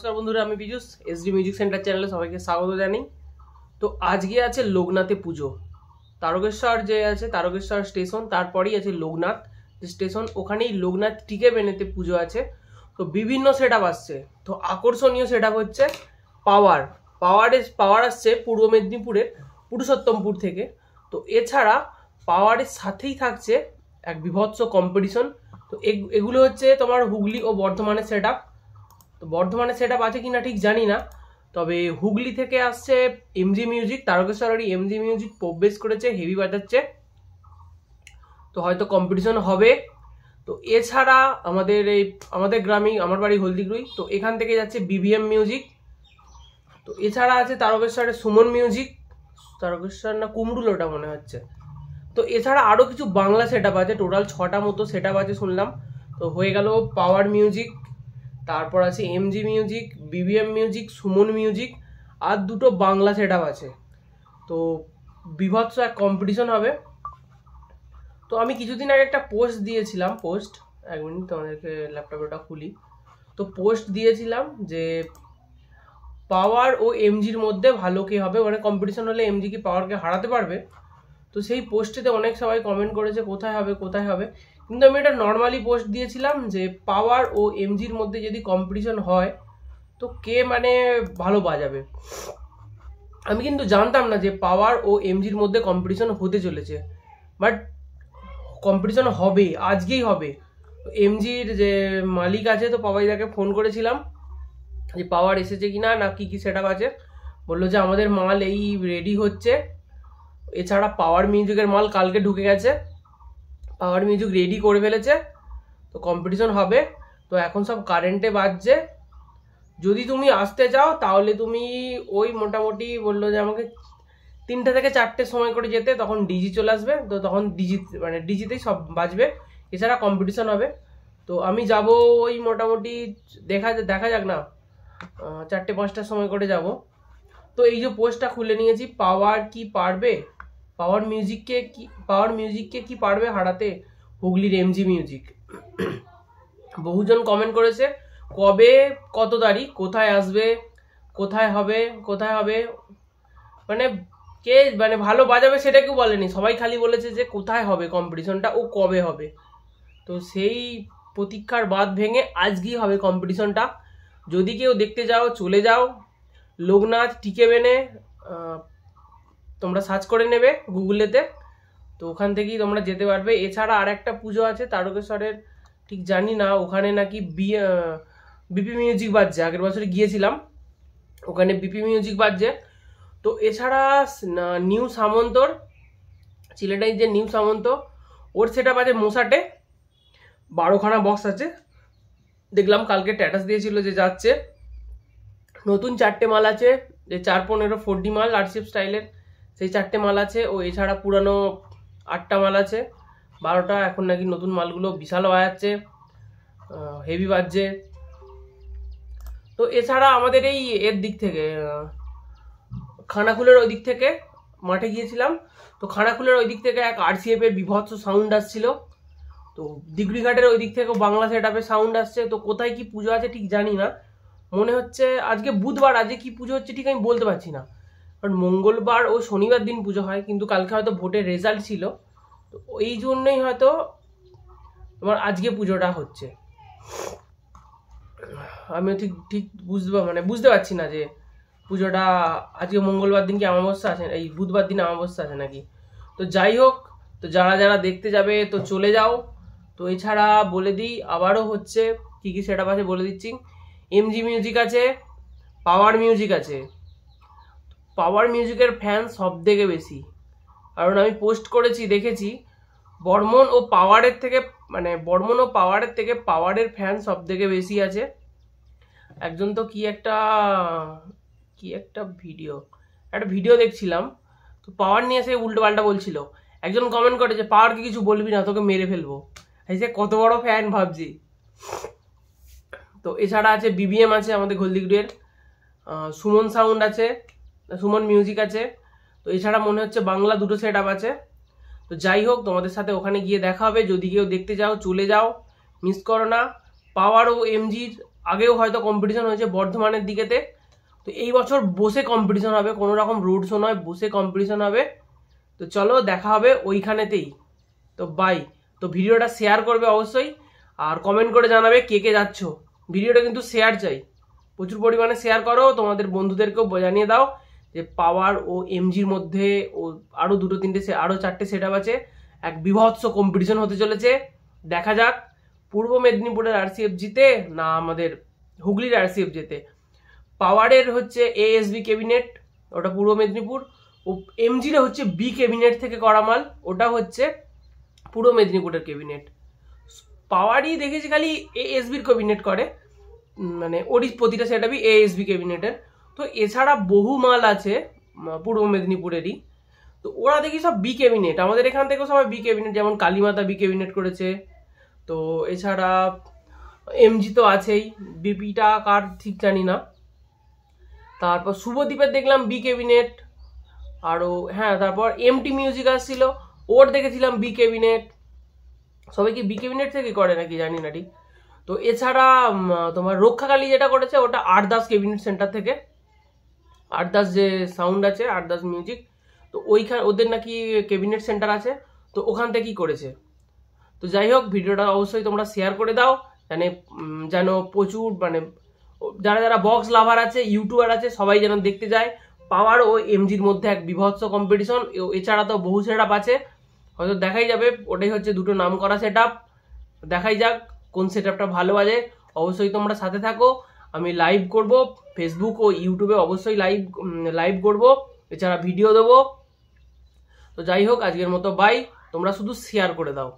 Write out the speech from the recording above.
নমস্কার বন্ধুরা আমি বিজুস এসডি মিউজিক সেন্টার চ্যানেলে সবাইকে স্বাগত জানি তো আজকে আছে লোকনাথে পুজো তারকেশ্বর যে আছে তারকেশ্বর স্টেশন তারপরেই আছে লোকনাথ যে স্টেশন ওখানেই লোকনাথ টিকে বেনেতে পুজো আছে তো বিভিন্ন সেট আসছে তো আকর্ষণীয় সেট হচ্ছে পাওয়ার পাওয়ারে পাওয়ার আসছে পূর্ব মেদিনীপুরের পুরুষোত্তমপুর থেকে তো এছাড়া পাওয়ারের সাথেই থাকছে এক বিভৎস কম্পিটিশন তো এগুলো হচ্ছে তোমার হুগলি ও বর্ধমানের সেট আপ তো বর্ধমানে সেট আপ আছে কিনা ঠিক জানি না তবে হুগলি থেকে আসছে MG music Tarakeswar M MG music প্রবেশ করেছে হেভি বাজাচ্ছে তো হয়তো কম্পিটিশন হবে তো এছাড়া আমাদের এই আমাদের গ্রামে আমার বাড়ি হলদিগুড়ি তো এখান থেকে যাচ্ছে বিভিএম মিউজিক তো এছাড়া আছে তারকেশ্বরের সুমন মিউজিক তারকেশ্বর না কুমড়ুলোটা মনে হচ্ছে তো এছাড়া আরও কিছু বাংলা সেট আছে টোটাল ছটা মতো সেট আছে শুনলাম তো হয়ে গেল পাওয়ার মিউজিক তারপর আছে MG music BBM music Suman music আর দুটো বাংলা সেট আছে তো বিভৎস এক কম্পিটিশন হবে তো আমি কিছুদিন আগে একটা পোস্ট দিয়েছিলাম পোস্ট এক মিনিট তোমাদেরকে ল্যাপটপে ওটা খুলি তো পোস্ট দিয়েছিলাম যে পাওয়ার ও এমজির মধ্যে ভালো কে হবে মানে কম্পিটিশন হলে এমজি কি পাওয়ারকে হারাতে পারবে তো সেই পোস্টেতে অনেক সবাই কমেন্ট করেছে কোথায় হবে কোথায় হবে কিন্তু আমি এটা নর্মালি পোস্ট দিয়েছিলাম যে পাওয়ার ও এমজির মধ্যে যদি কম্পিটিশন হয় তো কে মানে ভালো বাজাবে আমি কিন্তু জানতাম না যে পাওয়ার ও এমজির মধ্যে কম্পিটিশন হতে চলেছে বাট কম্পিটিশন হবে আজকেই হবে এমজির যে মালিক আছে তো পাওয়াইদাকে ফোন করেছিলাম যে পাওয়ার এসেছে কি না না কী কী সেট আছে বললো যে আমাদের মাল এই রেডি হচ্ছে এছাড়া পাওয়ার মিউজিকের মাল কালকে ঢুকে গেছে পাওয়ার মিউজিক রেডি করে ফেলেছে তো কম্পিটিশন হবে তো এখন সব কারেন্টে বাজছে যদি তুমি আসতে চাও তাহলে তুমি ওই মোটামুটি বললো যে আমাকে তিনটে থেকে চারটের সময় করে যেতে তখন ডিজি চলে আসবে তো তখন ডিজি মানে ডিজিতেই সব বাজবে এছাড়া কম্পিটিশন হবে তো আমি যাব ওই মোটামুটি দেখা দেখা যাক না চারটে পাঁচটার সময় করে যাব তো এই যে পোস্টটা খুলে নিয়েছি পাওয়ার কি পারবে পাওয়ার মিউজিককে কি পাওয়ার মিউজিককে কি পারবে হারাতে হুগলির এমজি মিউজিক বহুজন কমেন্ট করেছে কবে কত তারিখ কোথায় আসবে কোথায় হবে কোথায় হবে মানে কে মানে ভালো বাজাবে সেটা কেউ বলেনি সবাই খালি বলেছে যে কোথায় হবে কম্পিটিশনটা ও কবে হবে তো সেই প্রতীক্ষার বাদ ভেঙে আজকেই হবে কম্পিটিশনটা যদি কেউ দেখতে যাও চলে যাও লোকনাথ টিকে বেনে তোমরা সার্চ করে নেবে গুগলেতে তো ওখান থেকেই তোমরা যেতে পারবে এছাড়া আর একটা পুজো আছে তারকেশ্বরের ঠিক জানি না ওখানে নাকি বিপি মিউজিক বাজছে আগের বছর গিয়েছিলাম ওখানে বিপি মিউজিক বাজছে তো এছাড়া নিউ সামন্তর চিলেটাই যে নিউ সামন্ত ওর সেটা বাজে মোসাটে বারোখানা বক্স আছে দেখলাম কালকে ট্যাটাস দিয়েছিল যে যাচ্ছে নতুন চারটে মাল আছে যে চার পনেরো ফোর ডি মাল আর্টশিপ স্টাইলের সেই চারটে মাল আছে ও এছাড়া পুরানো আটটা মাল আছে বারোটা এখন নাকি নতুন মালগুলো বিশাল বাজাচ্ছে হেভি বাজছে তো এছাড়া আমাদের এই এর দিক থেকে খানাকুলের ওই দিক থেকে মাঠে গিয়েছিলাম তো খানাকুলের ওই দিক থেকে এক আরসিএফ এর বিভৎস সাউন্ড আসছিল তো ডিগ্রিঘাটের ওই দিক থেকেও বাংলা সেট সাউন্ড আসছে তো কোথায় কি পুজো আছে ঠিক জানি না মনে হচ্ছে আজকে বুধবার আজকে কি পুজো হচ্ছে ঠিক আমি বলতে পারছি না কারণ মঙ্গলবার ও শনিবার দিন পুজো হয় কিন্তু কালকে হয়তো ভোটের রেজাল্ট ছিল তো এই জন্যই হয়তো তোমার আজকে পুজোটা হচ্ছে আমিও ঠিক ঠিক বুঝতে মানে বুঝতে পারছি না যে পুজোটা আজকে মঙ্গলবার দিন কি অমাবস্যা আছে এই বুধবার দিন অমাবস্যা আছে নাকি তো যাই হোক তো যারা যারা দেখতে যাবে তো চলে যাও তো এছাড়া বলে দিই আবারও হচ্ছে কী কী সেটা পাশে বলে দিচ্ছি এমজি মিউজিক আছে পাওয়ার মিউজিক আছে পাওয়ার মিউজিকের ফ্যান সব থেকে বেশি কারণ আমি পোস্ট করেছি দেখেছি বর্মন ও পাওয়ারের থেকে মানে বর্মন ও পাওয়ারের থেকে পাওয়ারের ফ্যান সব থেকে বেশি আছে একজন তো কি একটা কি একটা ভিডিও একটা ভিডিও দেখছিলাম তো পাওয়ার নিয়ে সে উল্টো পাল্টা বলছিল একজন কমেন্ট করে যে পাওয়ারকে কিছু বলবি না তোকে মেরে ফেলবো এই যে কত বড় ফ্যান ভাবছি তো এছাড়া আছে বিবিএম আছে আমাদের ঘোলদিগুড়ের সুমন সাউন্ড আছে সুমন মিউজিক আছে তো এছাড়া মনে হচ্ছে বাংলা দুটো সেট আপ আছে তো যাই হোক তোমাদের সাথে ওখানে গিয়ে দেখা হবে যদি কেউ দেখতে যাও চলে যাও মিস করো না পাওয়ার ও এমজির আগেও হয়তো কম্পিটিশন হয়েছে বর্ধমানের দিকেতে তো এই বছর বসে কম্পিটিশন হবে কোনো রকম রোড শো নয় বসে কম্পিটিশন হবে তো চলো দেখা হবে ওইখানেতেই তো বাই তো ভিডিওটা শেয়ার করবে অবশ্যই আর কমেন্ট করে জানাবে কে কে যাচ্ছ ভিডিওটা কিন্তু শেয়ার চাই প্রচুর পরিমাণে শেয়ার করো তোমাদের বন্ধুদেরকেও জানিয়ে দাও যে পাওয়ার ও এমজির মধ্যে ও আরও দুটো তিনটে সে আরও চারটে সেট আছে এক বিভৎস কম্পিটিশন হতে চলেছে দেখা যাক পূর্ব মেদিনীপুরের আরসিএফ জিতে না আমাদের হুগলির আরসিএফ জিতে পাওয়ারের হচ্ছে এসবি ক্যাবিনেট ওটা পূর্ব মেদিনীপুর ও এমজিটা হচ্ছে বি ক্যাবিনেট থেকে করা মাল ওটা হচ্ছে পূর্ব মেদিনীপুরের ক্যাবিনেট পাওয়ারই দেখেছি খালি এসবির ক্যাবিনেট করে মানে ওরই প্রতিটা সেট আপই এসবি ক্যাবিনেটের তো এছাড়া বহু মাল আছে পূর্ব মেদিনীপুরেরই তো ওরা দেখি সব বি ক্যাবিনেট আমাদের এখান থেকেও সবাই বি ক্যাবিনেট যেমন কালীমাতা বি ক্যাবিনেট করেছে তো এছাড়া এমজি তো আছেই বিপিটা কার ঠিক জানি না তারপর শুভদ্বীপের দেখলাম বি ক্যাবিনেট আরও হ্যাঁ তারপর এমটি মিউজিক আসছিল ওর দেখেছিলাম বি ক্যাবিনেট সবাই কি বি ক্যাবিনেট থেকে করে নাকি জানি না ঠিক তো এছাড়া তোমার রক্ষাকালী যেটা করেছে ওটা আট দাস ক্যাবিনেট সেন্টার থেকে আর্দাস যে সাউন্ড আছে দাস মিউজিক তো ওইখান ওদের নাকি ক্যাবিনেট সেন্টার আছে তো ওখান থেকেই করেছে তো যাই হোক ভিডিওটা অবশ্যই তোমরা শেয়ার করে দাও মানে যেন প্রচুর মানে যারা যারা বক্স লাভার আছে ইউটিউবার আছে সবাই যেন দেখতে যায় পাওয়ার ও এমজির মধ্যে এক বিভৎস কম্পিটিশন এছাড়া তো বহু সেট আছে হয়তো দেখাই যাবে ওটাই হচ্ছে দুটো নাম করা সেট দেখাই যাক কোন সেট ভালো বাজে অবশ্যই তোমরা সাথে থাকো আমি লাইভ করব ফেসবুক ও ইউটিউবে অবশ্যই লাইভ লাইভ করব এছাড়া ভিডিও দেবো তো যাই হোক আজকের মতো বাই তোমরা শুধু শেয়ার করে দাও